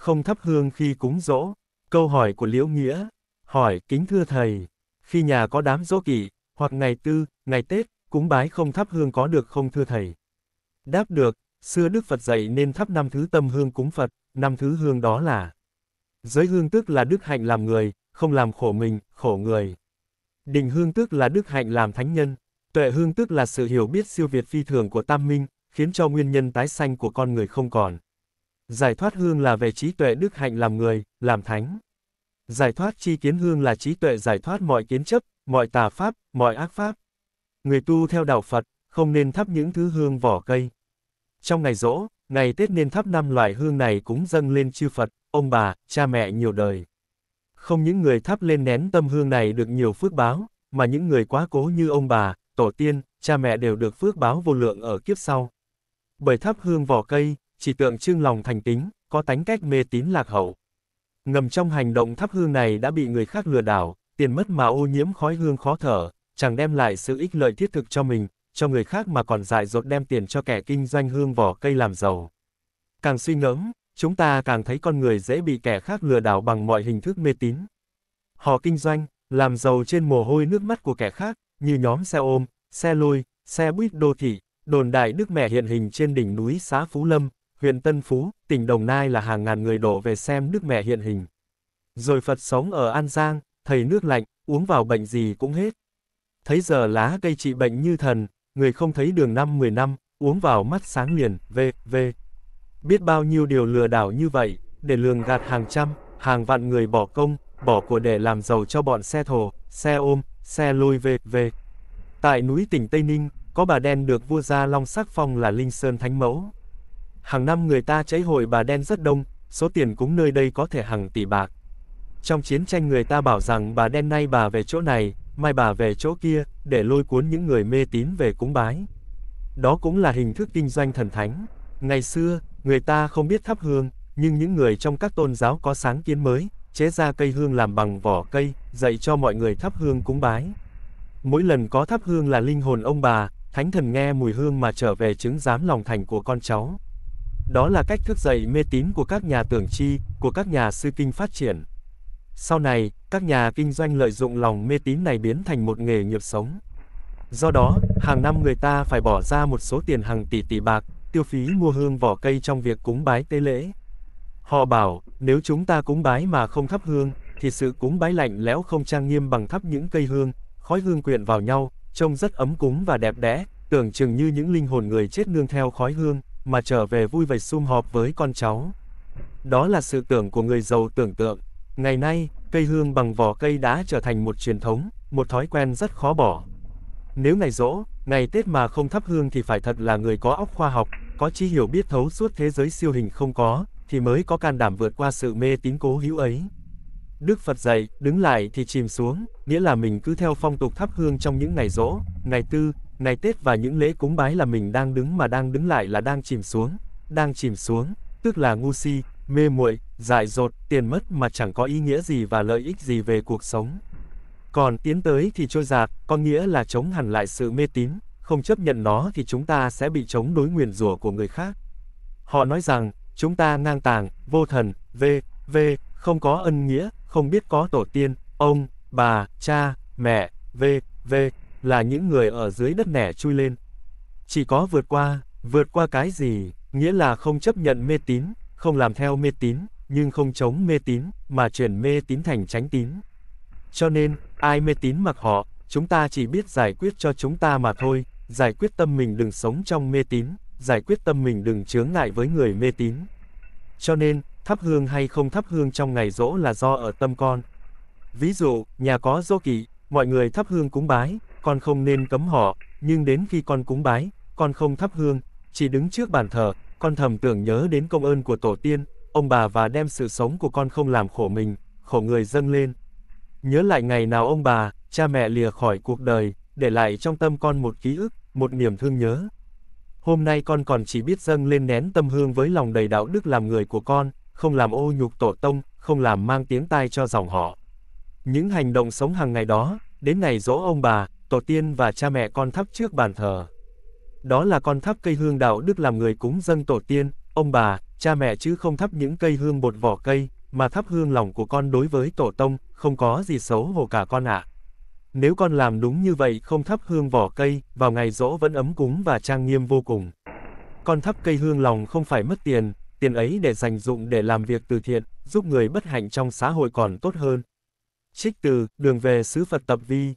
không thắp hương khi cúng dỗ. Câu hỏi của Liễu Nghĩa, hỏi kính thưa thầy, khi nhà có đám dỗ kỵ, hoặc ngày tư, ngày Tết, cúng bái không thắp hương có được không thưa thầy? Đáp được, xưa Đức Phật dạy nên thắp năm thứ tâm hương cúng Phật, năm thứ hương đó là Giới hương tức là đức hạnh làm người, không làm khổ mình, khổ người. Đình hương tức là đức hạnh làm thánh nhân, tuệ hương tức là sự hiểu biết siêu việt phi thường của tam minh, khiến cho nguyên nhân tái sanh của con người không còn. Giải thoát hương là về trí tuệ đức hạnh làm người, làm thánh. Giải thoát chi kiến hương là trí tuệ giải thoát mọi kiến chấp, mọi tà pháp, mọi ác pháp. Người tu theo đạo Phật, không nên thắp những thứ hương vỏ cây. Trong ngày rỗ, ngày Tết nên thắp năm loại hương này cúng dâng lên chư Phật, ông bà, cha mẹ nhiều đời. Không những người thắp lên nén tâm hương này được nhiều phước báo, mà những người quá cố như ông bà, tổ tiên, cha mẹ đều được phước báo vô lượng ở kiếp sau. Bởi thắp hương vỏ cây, chỉ tượng trưng lòng thành tính, có tánh cách mê tín lạc hậu. Ngầm trong hành động thắp hương này đã bị người khác lừa đảo, tiền mất mà ô nhiễm khói hương khó thở, chẳng đem lại sự ích lợi thiết thực cho mình, cho người khác mà còn dại dột đem tiền cho kẻ kinh doanh hương vỏ cây làm giàu. Càng suy ngẫm, chúng ta càng thấy con người dễ bị kẻ khác lừa đảo bằng mọi hình thức mê tín. Họ kinh doanh, làm giàu trên mồ hôi nước mắt của kẻ khác, như nhóm xe ôm, xe lôi, xe buýt đô thị, đồn đại Đức Mẹ hiện hình trên đỉnh núi Xá Phú Lâm, huyện Tân Phú, tỉnh Đồng Nai là hàng ngàn người đổ về xem nước mẹ hiện hình. Rồi Phật sống ở An Giang, thầy nước lạnh, uống vào bệnh gì cũng hết. Thấy giờ lá cây trị bệnh như thần, người không thấy đường năm 10 năm, uống vào mắt sáng liền, về, về. Biết bao nhiêu điều lừa đảo như vậy, để lường gạt hàng trăm, hàng vạn người bỏ công, bỏ của để làm giàu cho bọn xe thồ, xe ôm, xe lôi về, về. Tại núi tỉnh Tây Ninh, có bà đen được vua gia Long Sắc Phong là Linh Sơn Thánh Mẫu. Hàng năm người ta cháy hội bà đen rất đông, số tiền cúng nơi đây có thể hàng tỷ bạc. Trong chiến tranh người ta bảo rằng bà đen nay bà về chỗ này, mai bà về chỗ kia, để lôi cuốn những người mê tín về cúng bái. Đó cũng là hình thức kinh doanh thần thánh. Ngày xưa, người ta không biết thắp hương, nhưng những người trong các tôn giáo có sáng kiến mới, chế ra cây hương làm bằng vỏ cây, dạy cho mọi người thắp hương cúng bái. Mỗi lần có thắp hương là linh hồn ông bà, thánh thần nghe mùi hương mà trở về chứng giám lòng thành của con cháu. Đó là cách thức dậy mê tín của các nhà tưởng chi, của các nhà sư kinh phát triển. Sau này, các nhà kinh doanh lợi dụng lòng mê tín này biến thành một nghề nghiệp sống. Do đó, hàng năm người ta phải bỏ ra một số tiền hàng tỷ tỷ bạc, tiêu phí mua hương vỏ cây trong việc cúng bái tế lễ. Họ bảo, nếu chúng ta cúng bái mà không thắp hương, thì sự cúng bái lạnh lẽo không trang nghiêm bằng thắp những cây hương, khói hương quyện vào nhau, trông rất ấm cúng và đẹp đẽ, tưởng chừng như những linh hồn người chết nương theo khói hương mà trở về vui vẻ sum họp với con cháu. Đó là sự tưởng của người giàu tưởng tượng. Ngày nay, cây hương bằng vỏ cây đã trở thành một truyền thống, một thói quen rất khó bỏ. Nếu ngày rỗ, ngày Tết mà không thắp hương thì phải thật là người có óc khoa học, có trí hiểu biết thấu suốt thế giới siêu hình không có, thì mới có can đảm vượt qua sự mê tín cố hữu ấy. Đức Phật dạy, đứng lại thì chìm xuống, nghĩa là mình cứ theo phong tục thắp hương trong những ngày rỗ, ngày tư, ngày Tết và những lễ cúng bái là mình đang đứng mà đang đứng lại là đang chìm xuống, đang chìm xuống, tức là ngu si, mê muội, dại dột, tiền mất mà chẳng có ý nghĩa gì và lợi ích gì về cuộc sống. Còn tiến tới thì trôi giạt, có nghĩa là chống hẳn lại sự mê tín, không chấp nhận nó thì chúng ta sẽ bị chống đối nguyền rủa của người khác. Họ nói rằng, chúng ta ngang tàng, vô thần, v, v, không có ân nghĩa, không biết có tổ tiên, ông, bà, cha, mẹ, v, v là những người ở dưới đất nẻ chui lên. Chỉ có vượt qua, vượt qua cái gì, nghĩa là không chấp nhận mê tín, không làm theo mê tín, nhưng không chống mê tín, mà chuyển mê tín thành tránh tín. Cho nên, ai mê tín mặc họ, chúng ta chỉ biết giải quyết cho chúng ta mà thôi, giải quyết tâm mình đừng sống trong mê tín, giải quyết tâm mình đừng chướng ngại với người mê tín. Cho nên, thắp hương hay không thắp hương trong ngày rỗ là do ở tâm con. Ví dụ, nhà có dỗ kỵ, mọi người thắp hương cúng bái, con không nên cấm họ, nhưng đến khi con cúng bái, con không thắp hương, chỉ đứng trước bàn thờ, con thầm tưởng nhớ đến công ơn của tổ tiên, ông bà và đem sự sống của con không làm khổ mình, khổ người dâng lên. Nhớ lại ngày nào ông bà, cha mẹ lìa khỏi cuộc đời, để lại trong tâm con một ký ức, một niềm thương nhớ. Hôm nay con còn chỉ biết dâng lên nén tâm hương với lòng đầy đạo đức làm người của con, không làm ô nhục tổ tông, không làm mang tiếng tai cho dòng họ. Những hành động sống hàng ngày đó, đến ngày dỗ ông bà, tổ tiên và cha mẹ con thắp trước bàn thờ. Đó là con thắp cây hương đạo đức làm người cúng dâng tổ tiên, ông bà, cha mẹ chứ không thắp những cây hương bột vỏ cây, mà thắp hương lòng của con đối với tổ tông, không có gì xấu hổ cả con ạ. À. Nếu con làm đúng như vậy không thắp hương vỏ cây, vào ngày rỗ vẫn ấm cúng và trang nghiêm vô cùng. Con thắp cây hương lòng không phải mất tiền, tiền ấy để dành dụng để làm việc từ thiện, giúp người bất hạnh trong xã hội còn tốt hơn. Trích từ, đường về xứ Phật Tập Vi